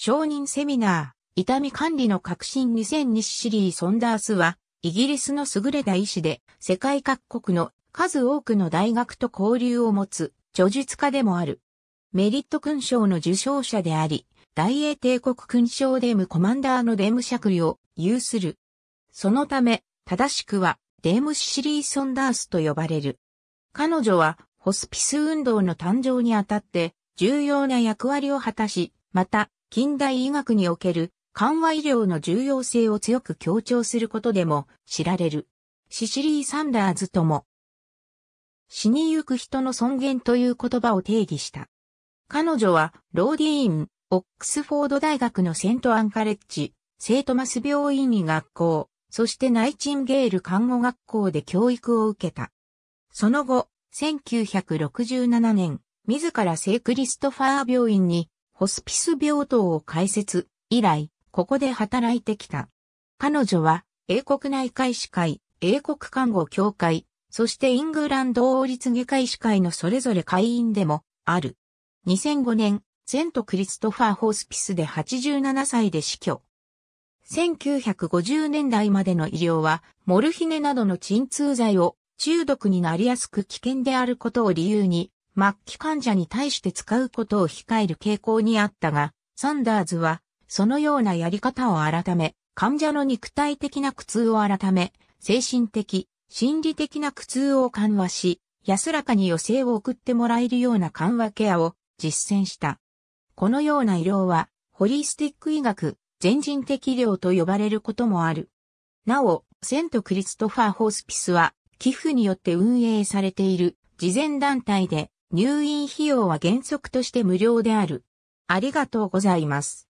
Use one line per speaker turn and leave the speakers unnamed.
承認セミナー、痛み管理の革新2002シリー・ソンダースは、イギリスの優れた医師で、世界各国の数多くの大学と交流を持つ、著述家でもある。メリット勲章の受章者であり、大英帝国勲章デームコマンダーのデーム爵位を有する。そのため、正しくは、デームシリー・ソンダースと呼ばれる。彼女は、ホスピス運動の誕生にあたって、重要な役割を果たし、また、近代医学における緩和医療の重要性を強く強調することでも知られる。シシリー・サンダーズとも、死にゆく人の尊厳という言葉を定義した。彼女は、ローディーン、オックスフォード大学のセントアンカレッジ、セイトマス病院に学校、そしてナイチンゲール看護学校で教育を受けた。その後、1967年、自ら聖クリストファー病院にホスピス病棟を開設以来、ここで働いてきた。彼女は、英国内科医師会、英国看護協会、そしてイングランド王立外科医師会のそれぞれ会員でもある。2005年、セントクリストファーホスピスで87歳で死去。1950年代までの医療は、モルヒネなどの鎮痛剤を中毒になりやすく危険であることを理由に、末期患者に対して使うことを控える傾向にあったが、サンダーズは、そのようなやり方を改め、患者の肉体的な苦痛を改め、精神的、心理的な苦痛を緩和し、安らかに余生を送ってもらえるような緩和ケアを実践した。このような医療は、ホリスティック医学、全人的医療と呼ばれることもある。なお、セントクリストファーホースピスは、寄付によって運営されている慈善団体で、入院費用は原則として無料である。ありがとうございます。